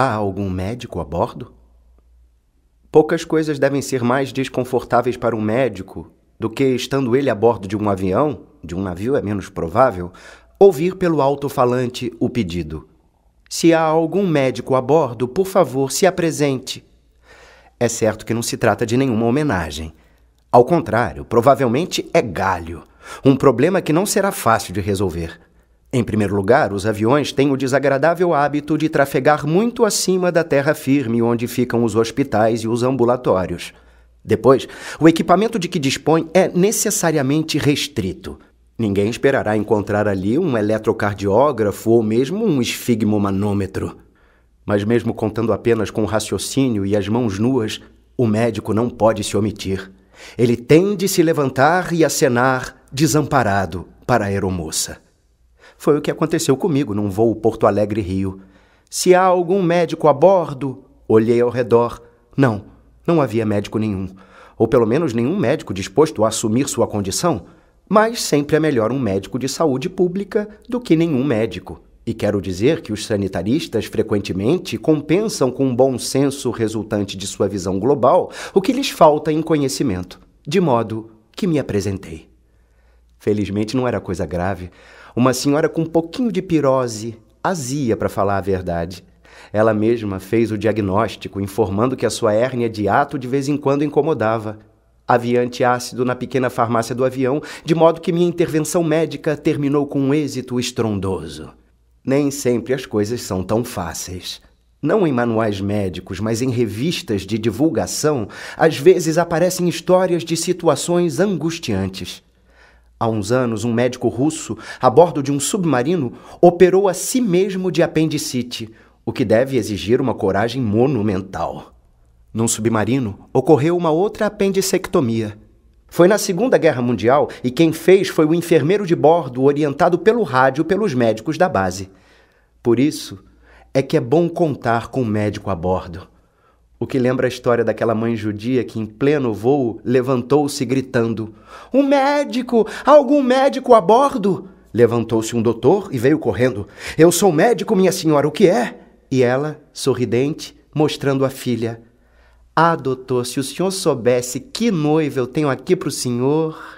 Há algum médico a bordo? Poucas coisas devem ser mais desconfortáveis para um médico do que, estando ele a bordo de um avião, de um navio é menos provável, ouvir pelo alto-falante o pedido. Se há algum médico a bordo, por favor, se apresente. É certo que não se trata de nenhuma homenagem. Ao contrário, provavelmente é galho, um problema que não será fácil de resolver. Em primeiro lugar, os aviões têm o desagradável hábito de trafegar muito acima da terra firme onde ficam os hospitais e os ambulatórios. Depois, o equipamento de que dispõe é necessariamente restrito. Ninguém esperará encontrar ali um eletrocardiógrafo ou mesmo um esfigmomanômetro. Mas, mesmo contando apenas com o raciocínio e as mãos nuas, o médico não pode se omitir. Ele tem de se levantar e acenar, desamparado, para a aeromoça. Foi o que aconteceu comigo num voo Porto Alegre-Rio. Se há algum médico a bordo? Olhei ao redor. Não, não havia médico nenhum. Ou pelo menos nenhum médico disposto a assumir sua condição. Mas sempre é melhor um médico de saúde pública do que nenhum médico. E quero dizer que os sanitaristas frequentemente compensam com um bom senso resultante de sua visão global o que lhes falta em conhecimento, de modo que me apresentei. Felizmente não era coisa grave. Uma senhora com um pouquinho de pirose, azia para falar a verdade. Ela mesma fez o diagnóstico, informando que a sua hérnia de ato de vez em quando incomodava. Havia antiácido na pequena farmácia do avião, de modo que minha intervenção médica terminou com um êxito estrondoso. Nem sempre as coisas são tão fáceis. Não em manuais médicos, mas em revistas de divulgação, às vezes aparecem histórias de situações angustiantes. Há uns anos, um médico russo, a bordo de um submarino, operou a si mesmo de apendicite, o que deve exigir uma coragem monumental. Num submarino, ocorreu uma outra apendicectomia. Foi na Segunda Guerra Mundial e quem fez foi o enfermeiro de bordo orientado pelo rádio pelos médicos da base. Por isso é que é bom contar com um médico a bordo. O que lembra a história daquela mãe judia que, em pleno voo, levantou-se gritando: Um médico! Algum médico a bordo! Levantou-se um doutor e veio correndo: Eu sou médico, minha senhora, o que é? E ela, sorridente, mostrando a filha: Ah, doutor, se o senhor soubesse que noiva eu tenho aqui para o senhor.